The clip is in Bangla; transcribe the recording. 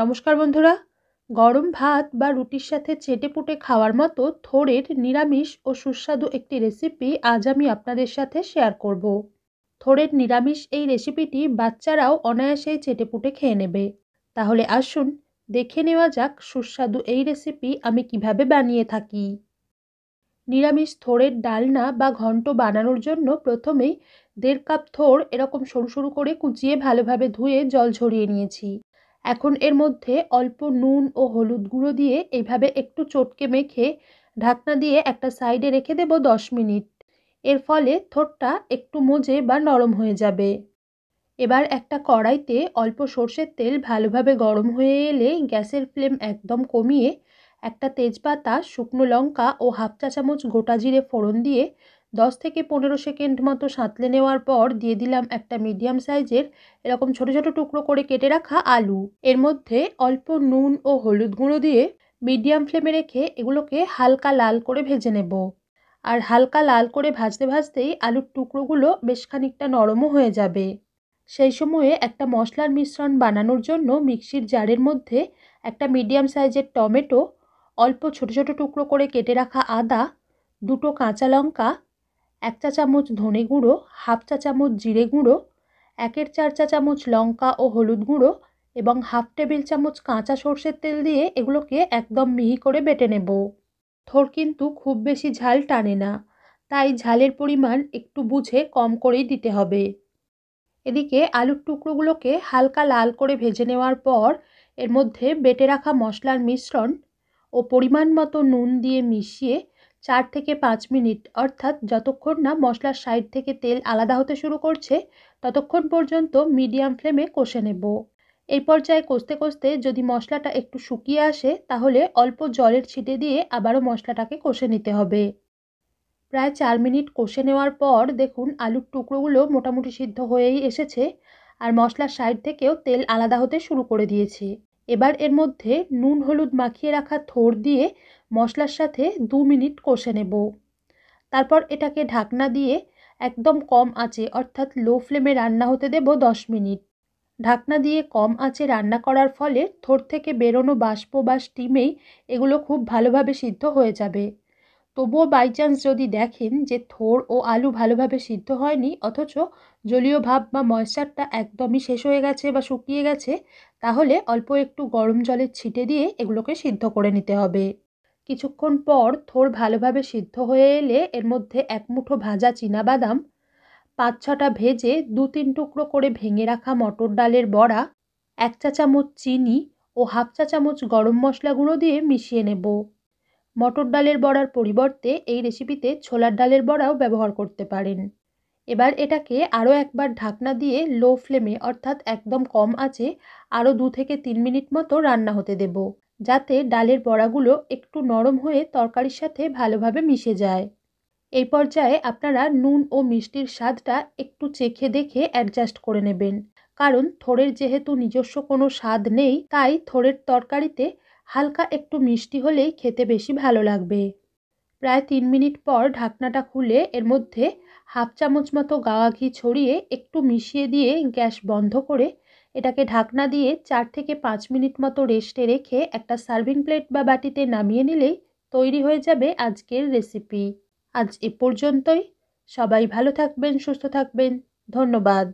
নমস্কার বন্ধুরা গরম ভাত বা রুটির সাথে চেটে পুটে খাওয়ার মতো থোড়ের নিরামিষ ও সুস্বাদু একটি রেসিপি আজ আমি আপনাদের সাথে শেয়ার করব। থোড়ের নিরামিষ এই রেসিপিটি বাচ্চারাও অনায়াসেই চেটে পুটে খেয়ে নেবে তাহলে আসুন দেখে নেওয়া যাক সুস্বাদু এই রেসিপি আমি কিভাবে বানিয়ে থাকি নিরামিষ থোড়ের ডালনা বা ঘন্ট বানানোর জন্য প্রথমেই দেড় কাপ থোড় এরকম সরু সরু করে কুচিয়ে ভালোভাবে ধুয়ে জল ঝরিয়ে নিয়েছি এখন এর মধ্যে অল্প নুন ও হলুদ গুঁড়ো দিয়ে এইভাবে একটু চটকে মেখে ঢাকনা দিয়ে একটা সাইডে রেখে দেব দশ মিনিট এর ফলে থোটটা একটু মজে বা নরম হয়ে যাবে এবার একটা কড়াইতে অল্প সর্ষের তেল ভালোভাবে গরম হয়ে এলে গ্যাসের ফ্লেম একদম কমিয়ে একটা তেজপাতা শুকনো লঙ্কা ও হাফ চা চামচ গোটা জিরে ফোড়ন দিয়ে দশ থেকে পনেরো সেকেন্ড মতো সাঁতলে নেওয়ার পর দিয়ে দিলাম একটা মিডিয়াম সাইজের এরকম ছোট ছোট টুকরো করে কেটে রাখা আলু এর মধ্যে অল্প নুন ও হলুদ গুঁড়ো দিয়ে মিডিয়াম ফ্লেমে রেখে এগুলোকে হালকা লাল করে ভেজে নেব আর হালকা লাল করে ভাজতে ভাজতেই আলুর টুকরোগুলো বেশ খানিকটা নরমও হয়ে যাবে সেই সময়ে একটা মশলার মিশ্রণ বানানোর জন্য মিক্সির জারের মধ্যে একটা মিডিয়াম সাইজের টমেটো অল্প ছোট ছোট টুকরো করে কেটে রাখা আদা দুটো কাঁচা লঙ্কা এক চা চামচ ধনে গুঁড়ো হাফ চা চামচ জিরে গুঁড়ো একের চার চা চামচ লঙ্কা ও হলুদ গুঁড়ো এবং হাফ টেবিল চামচ কাঁচা সর্ষের তেল দিয়ে এগুলোকে একদম মিহি করে বেটে নেব থোর কিন্তু খুব বেশি ঝাল টানে না তাই ঝালের পরিমাণ একটু বুঝে কম করেই দিতে হবে এদিকে আলুর টুকরোগুলোকে হালকা লাল করে ভেজে নেওয়ার পর এর মধ্যে বেটে রাখা মশলার মিশ্রণ ও পরিমাণ মতো নুন দিয়ে মিশিয়ে চার থেকে পাঁচ মিনিট অর্থাৎ যতক্ষণ না মশলার সাইড থেকে তেল আলাদা হতে শুরু করছে ততক্ষণ পর্যন্ত মিডিয়াম ফ্লেমে কষে নেব এই পর্যায়ে কষতে কষতে যদি মশলাটা একটু শুকিয়ে আসে তাহলে অল্প জলের ছিটে দিয়ে আবারও মশলাটাকে কষে নিতে হবে প্রায় চার মিনিট কষে নেওয়ার পর দেখুন আলুর টুকরোগুলো মোটামুটি সিদ্ধ হয়েই এসেছে আর মশলার সাইড থেকেও তেল আলাদা হতে শুরু করে দিয়েছে এবার এর মধ্যে নুন হলুদ মাখিয়ে রাখা থোড় দিয়ে মশলার সাথে দু মিনিট কষে নেব তারপর এটাকে ঢাকনা দিয়ে একদম কম আঁচে অর্থাৎ লো ফ্লেমে রান্না হতে দেব দশ মিনিট ঢাকনা দিয়ে কম আঁচে রান্না করার ফলে থোর থেকে বেরোনো বাষ্প বা স্টিমেই এগুলো খুব ভালোভাবে সিদ্ধ হয়ে যাবে তবুও বাই চান্স যদি দেখেন যে থোর ও আলু ভালোভাবে সিদ্ধ হয়নি অথচ জলীয় ভাব বা ময়শ্চারটা একদমই শেষ হয়ে গেছে বা শুকিয়ে গেছে তাহলে অল্প একটু গরম জলের ছিটে দিয়ে এগুলোকে সিদ্ধ করে নিতে হবে কিছুক্ষণ পর থোর ভালোভাবে সিদ্ধ হয়ে এলে এর মধ্যে এক মুঠো ভাজা বাদাম পাঁচ ছটা ভেজে দু তিন টুকরো করে ভেঙে রাখা মটর ডালের বড়া এক চা চামচ চিনি ও হাফ চা চামচ গরম মশলা গুঁড়ো দিয়ে মিশিয়ে নেব মটর ডালের বড়ার পরিবর্তে এই রেসিপিতে ছোলার ডালের বড়াও ব্যবহার করতে পারেন এবার এটাকে আরও একবার ঢাকনা দিয়ে লো ফ্লেমে অর্থাৎ একদম কম আছে আরও দু থেকে তিন মিনিট মতো রান্না হতে দেব যাতে ডালের বড়াগুলো একটু নরম হয়ে তরকারির সাথে ভালোভাবে মিশে যায় এই পর্যায়ে আপনারা নুন ও মিষ্টির স্বাদটা একটু চেখে দেখে অ্যাডজাস্ট করে নেবেন কারণ থোড়ের যেহেতু নিজস্ব কোনো স্বাদ নেই তাই থোড়ের তরকারিতে হালকা একটু মিষ্টি হলেই খেতে বেশি ভালো লাগবে প্রায় তিন মিনিট পর ঢাকনাটা খুলে এর মধ্যে হাফ চামচ মতো গাওয়া ঘি ছড়িয়ে একটু মিশিয়ে দিয়ে গ্যাস বন্ধ করে এটাকে ঢাকনা দিয়ে চার থেকে পাঁচ মিনিট মতো রেস্টে রেখে একটা সার্ভিং প্লেট বা বাটিতে নামিয়ে নিলেই তৈরি হয়ে যাবে আজকের রেসিপি আজ এ পর্যন্তই সবাই ভালো থাকবেন সুস্থ থাকবেন ধন্যবাদ